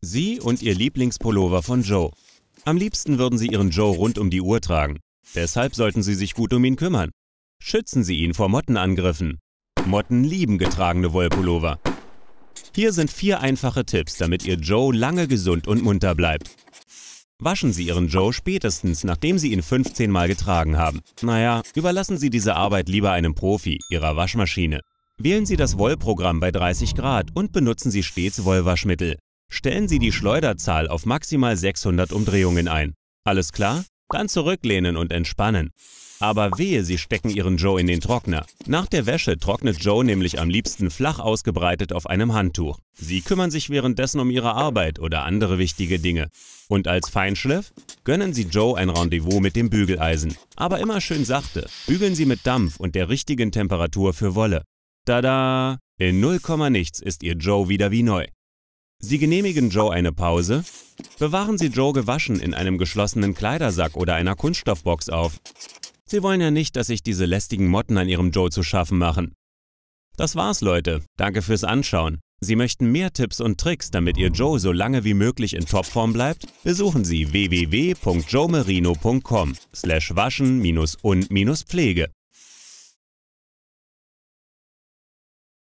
Sie und ihr Lieblingspullover von Joe. Am liebsten würden Sie Ihren Joe rund um die Uhr tragen. Deshalb sollten Sie sich gut um ihn kümmern. Schützen Sie ihn vor Mottenangriffen. Motten lieben getragene Wollpullover. Hier sind vier einfache Tipps, damit Ihr Joe lange gesund und munter bleibt. Waschen Sie Ihren Joe spätestens, nachdem Sie ihn 15 Mal getragen haben. Naja, überlassen Sie diese Arbeit lieber einem Profi, Ihrer Waschmaschine. Wählen Sie das Wollprogramm bei 30 Grad und benutzen Sie stets Wollwaschmittel. Stellen Sie die Schleuderzahl auf maximal 600 Umdrehungen ein. Alles klar? Dann zurücklehnen und entspannen. Aber wehe, Sie stecken Ihren Joe in den Trockner. Nach der Wäsche trocknet Joe nämlich am liebsten flach ausgebreitet auf einem Handtuch. Sie kümmern sich währenddessen um Ihre Arbeit oder andere wichtige Dinge. Und als Feinschliff gönnen Sie Joe ein Rendezvous mit dem Bügeleisen. Aber immer schön sachte. Bügeln Sie mit Dampf und der richtigen Temperatur für Wolle. Tada! In 0, nichts ist Ihr Joe wieder wie neu. Sie genehmigen Joe eine Pause? Bewahren Sie Joe gewaschen in einem geschlossenen Kleidersack oder einer Kunststoffbox auf. Sie wollen ja nicht, dass sich diese lästigen Motten an Ihrem Joe zu schaffen machen. Das war's, Leute. Danke fürs Anschauen. Sie möchten mehr Tipps und Tricks, damit Ihr Joe so lange wie möglich in Topform bleibt? Besuchen Sie www.joemerino.com slash waschen-und-pflege.